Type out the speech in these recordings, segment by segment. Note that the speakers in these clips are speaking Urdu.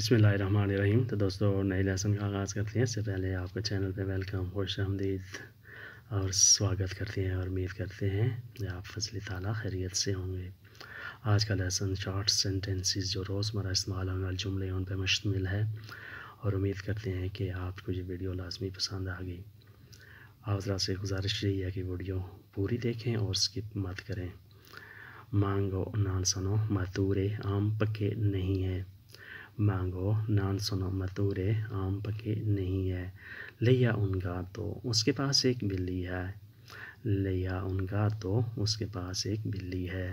بسم اللہ الرحمن الرحیم تو دوستو نئی لیسن کا آغاز کرتے ہیں اس سے پہلے آپ کے چینل پہ ویلکم خوش آمدید اور سواگت کرتے ہیں اور امید کرتے ہیں کہ آپ فضل تعالیٰ خیریت سے ہوں گے آج کا لیسن شارٹ سینٹینسز جو روزمرہ استعمال ہونے والے جملے ان پہ مشتمل ہے اور امید کرتے ہیں کہ آپ کو یہ ویڈیو لازمی پسند آ گئی آپ ذرا سے گزارش یہی ہے کہ ویڈیو پوری دیکھیں اور اسکپ مت کریں مانگو نان سنو متورے عام پکے نہیں ہیں مانگو نان سنو مطورے آم پکے نہیں ہے لیا ان کا تو اس کے پاس ایک بلی ہے لیا ان کا تو اس کے پاس ایک بلی ہے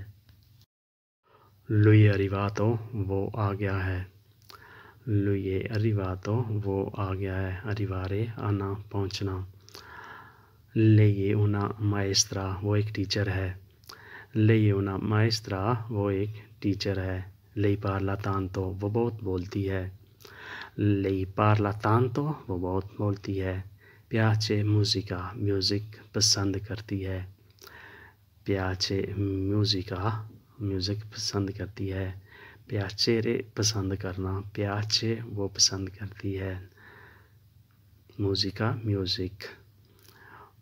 لوئی اریوا تو وہ آ گیا ہے لوئی اریوا تو وہ آ گیا ہے اریوارے آنا پہنچنا لے اونا مائسترا وہ ایک ٹیچر ہے لے اونا مائسترا وہ ایک ٹیچر ہے لئی پارلا تان تو وہ بہت بولتی ہے لئی پارلا تان تو وہ بہت بولتی ہے پیاچے موزیکا میوزک پسند کرتی ہے پیاچے میوزیکا میوزک پسند کرتی ہے پیاچے رے پسند کرنا پیاچے وہ پسند کرتی ہے موزیکا میوزک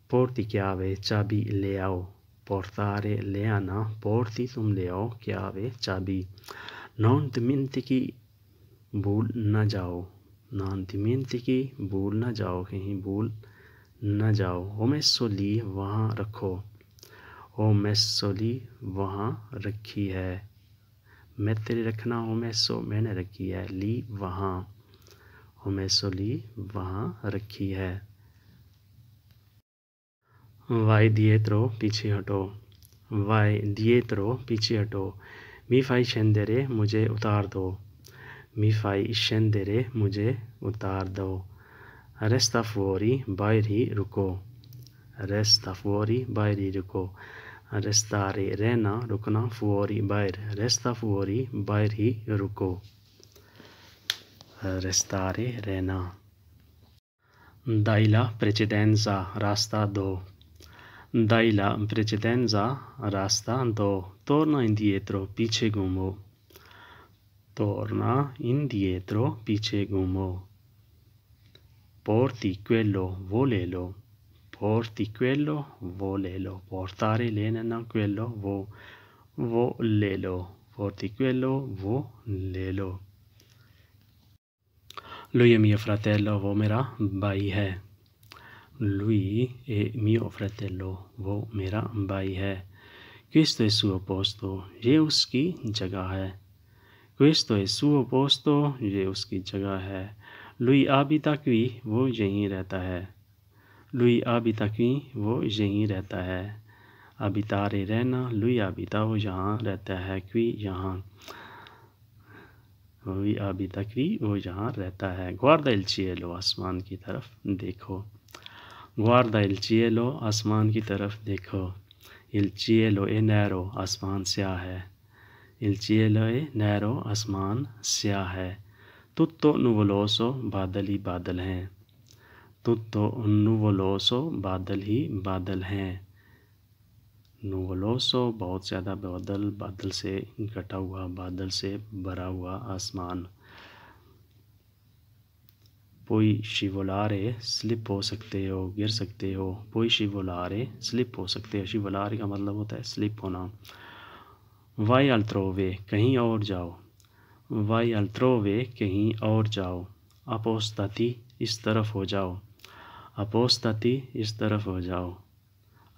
پورتی کیا وے چابی لے آؤ پورتارے لے آنا پورتی تم لے آؤ کیا وے چابی نان تمنت کی بھول نہ جاؤ نان تمنت کی بھول نہ جاؤ کہیں بھول نہ جاؤ ہو میں وہاں رکھو اوم سولی وہاں رکھی ہے میں تیرے رکھنا ہو میں سو میں نے رکھی ہے لی وہاں اوم سو لی وہاں رکھی ہے وائی دیے ترو پیچھے ہٹو وائی دیئے ترو پیچھے ہٹو می فائی شندرے مجھے اتار دو میفائی شندرے مجھے اتار دو رستفوری فووری ہی رکو رستفوری فوری ہی رکو رستارے رہنا رکنا فوری باہر ریستہ فوری بائر ہی رکو رستارے رہنا دائلہ پریچیدینزا راستہ دو Dai la precedenza restando torna indietro pice gummo. Torna indietro pice gummo. Porti quello, volelo. Porti quello, volelo. Portare l'enana quello, vo, volelo. Porti quello, volelo. Lui è mio fratello, vomera, bai لوئی اے می افرت لو وہ میرا بھائی ہے کوئی تو سو پوچھ تو یہ اس کی جگہ ہے کوشش تو سو پوچھ تو یہ اس کی جگہ ہے لوئی آبھی تک بھی وہ یہیں رہتا ہے لوئی آبھی تک بھی وہ یہیں رہتا ہے ابھی تارے رہنا لوئی آبی تا وہ جہاں رہتا ہے کوئی یہاں لو آبھی تک بھی وہ جہاں رہتا ہے گور دلچیلو آسمان کی طرف دیکھو گوار دا الچیے لو آسمان کی طرف دیکھو الچیے لو اے نیرو آسمان سیاہ ہے الچیے لو اے نیرو آسمان سیاہ ہے تت تو نو لو سو بادل ہی بادل ہیں تت تو ان لو سو بادل ہی بادل ہیں نو غلو سو بہت زیادہ بادل بادل سے گٹا ہوا بادل سے بھرا ہوا آسمان پوئی شیو سلپ ہو سکتے ہو گر سکتے ہو پوئی شیو سلپ ہو سکتے ہو شیو کا مطلب ہوتا ہے سلپ ہونا وائی التھرو کہیں اور جاؤ وائی الترووے کہیں اور جاؤ اپوستاتی اس طرف ہو جاؤ اپوستاتی اس طرف ہو جاؤ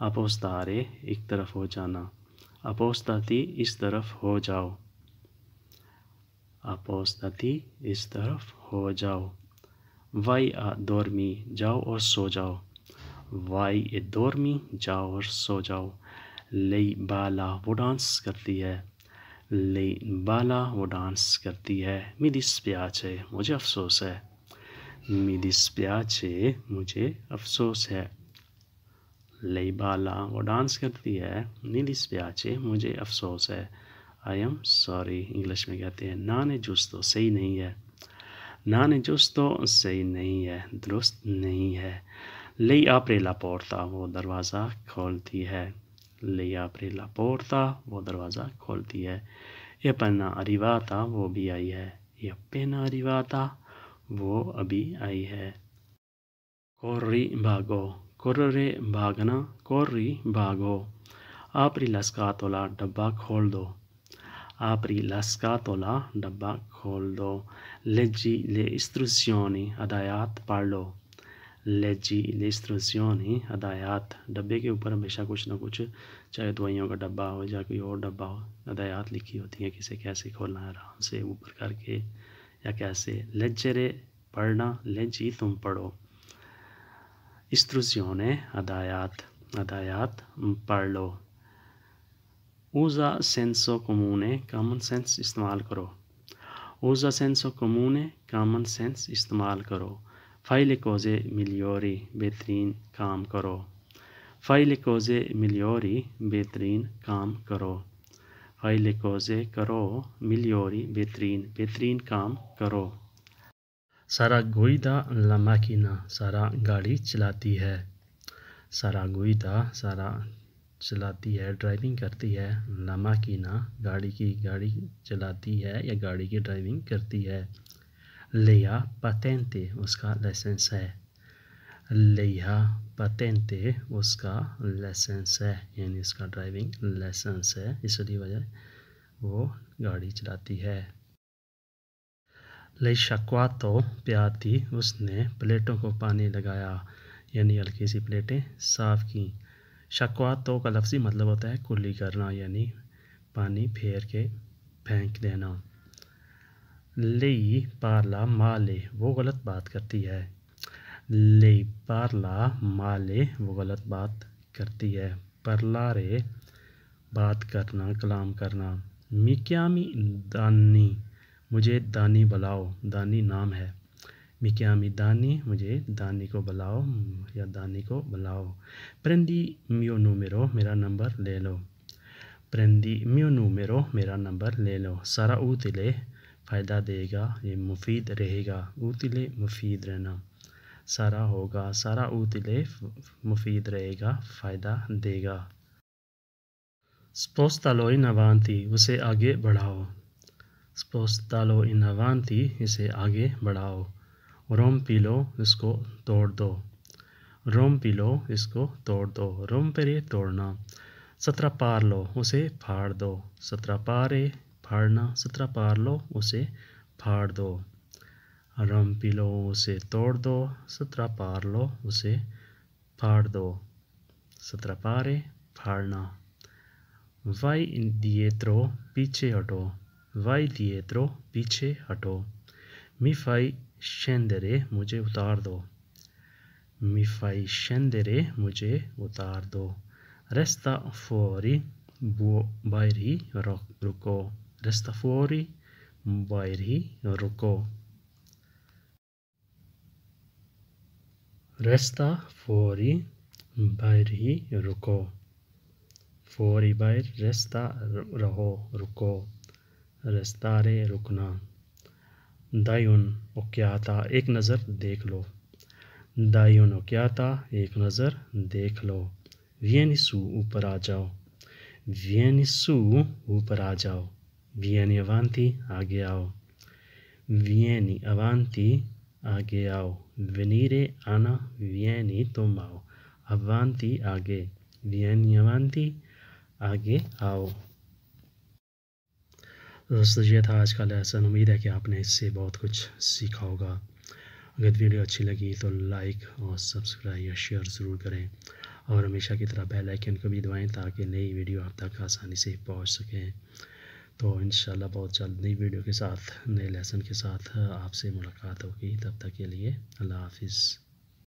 اپوستارے ایک طرف ہو جانا اپوستاتی اس طرف ہو جاؤ اپوستاتی اس طرف ہو جاؤ وائی ا دورمی جاؤ اور سو جاؤ وائی اے دورمی جاؤ اور سو جاؤ لئی بالا وہ ڈانس کرتی ہے لئی بالا وہ ڈانس کرتی ہے مدس پیاچے مجھے افسوس ہے مدس پیاچے مجھے افسوس ہے لئی بالا وہ ڈانس کرتی ہے ندس پیاچے مجھے افسوس ہے آئی ایم سوری انگلش میں کہتے ہیں نان جوس تو صحیح نہیں ہے نان جست صحیح نہیں ہے درست نہیں ہے لئی آپریلا پور تھا وہ دروازہ کھولتی ہے لئی آپریلا پورتا وہ دروازہ کھولتی ہے یہ پناہ اریوا وہ بھی آئی ہے یہ پہنا اریوا وہ ابھی آئی ہے کوری بھاگو قرری بھاگنا کوری بھاگو آپری آپریلاسکاتولا ڈبہ کھول دو apri la scatola ڈبہ کھول دو لجی لے استر سیون ادایات پڑھ لو لجی لے استر یونی ہدایات ڈبے کے اوپر ہمیشہ کچھ نہ کچھ چاہے دوائیوں کا ڈبہ ہو یا کوئی اور ڈبہ ہو ہدایات لکھی ہوتی ہیں کسے کیسے کھولنا ہے آرام سے اوپر کر کے یا کیسے لجرے پڑھنا لجی تم پڑھو استر سیون ادایات ادایات پڑھ لو اوزا senso کمونے کامن سینس استعمال کرو اوزا senso کمونے کامن سینس استعمال کرو فائل کوزے ملیوری بہترین کام کرو فائل کوزے ملیوری بہترین کام کرو فائل کوزے کرو ملیوری بہترین بہترین کام کرو سارا گوئی کا لما سارا گاڑی چلاتی ہے سارا گوئی سارا چلاتی ہے ڈرائیونگ کرتی ہے لما کی نہ گاڑی کی گاڑی چلاتی ہے یا گاڑی کی ڈرائیونگ کرتی ہے لیا پتینتے اس کا لائسنس ہے لیا پتینتے اس کا لائسنس ہے یعنی اس کا ڈرائیونگ لائسنس ہے اس لیے وجہ وہ گاڑی چلاتی ہے لے شکوا تو پیار تھی اس نے پلیٹوں کو پانی لگایا یعنی ہلکی سی پلیٹیں صاف کیں شکوات تو کا لفظی مطلب ہوتا ہے کلی کرنا یعنی پانی پھیر کے پھینک دینا لی پارلا مالے وہ غلط بات کرتی ہے لی پارلا مالے وہ غلط بات کرتی ہے پرلا رے بات کرنا کلام کرنا میکیامی دانی مجھے دانی بلاؤ دانی نام ہے مکیامی دانی مجھے دانی کو بلاؤ یا دانی کو بلاؤ پرندی میو نو میرو میرا نمبر لے لو پرندی میو نو میرو میرا نمبر لے لو سارا او تلے فائدہ دے گا یہ مفید رہے گا او تلے مفید رہنا سارا ہوگا سارا او تلے مفید رہے گا فائدہ دے گا سوستالوئنوان تھی اسے آگے بڑھاؤ سوستالوئنوان تھی اسے آگے بڑھاؤ روم پی لو اس کو توڑ دو روم پی لو اس کو توڑ دو روم پیرے توڑنا سترہ پار لو اسے پھاڑ دو سترہ پارے پھاڑنا سترہ پار لو اسے پھاڑ دو روم پی لو اسے توڑ دو سترہ پار لو اسے پھاڑ دو سترہ پارے پھاڑنا وائی دیے ترو پیچھے ہٹو وائی دیے ترو پیچھے ہٹو می فائی شندرے مجھے اتار دو میفائی شندرے مجھے اتار دو رستہ فوری بائری رکو رستہ فوری بائری رکو رستہ فوری بائری رکو فوری بائر رستہ رہو رکو رستہ رے رکنا دایون کیا ایک نظر دیکھ لو دایو کیا ایک نظر دیکھ لو وینی سو اوپر آ جاؤ وینی سو اوپر آ جاؤ وینی اوانتی آگے آؤ وینی اوانتی آگے آؤ وینیرے آنا وینی تم آؤ اوانتی آگے وینی اوانتی آگے آؤ دوستو یہ تھا آج کا لیسن امید ہے کہ آپ نے اس سے بہت کچھ سیکھا ہوگا اگر ویڈیو اچھی لگی تو لائک اور سبسکرائب یا شیئر ضرور کریں اور ہمیشہ کی طرح بیل آئیکن کو بھی دوائیں تاکہ نئی ویڈیو آپ تک آسانی سے پہنچ سکیں تو انشاءاللہ بہت جلد نئی ویڈیو کے ساتھ نئے لیسن کے ساتھ آپ سے ملاقات ہوگی تب تک کے لیے اللہ حافظ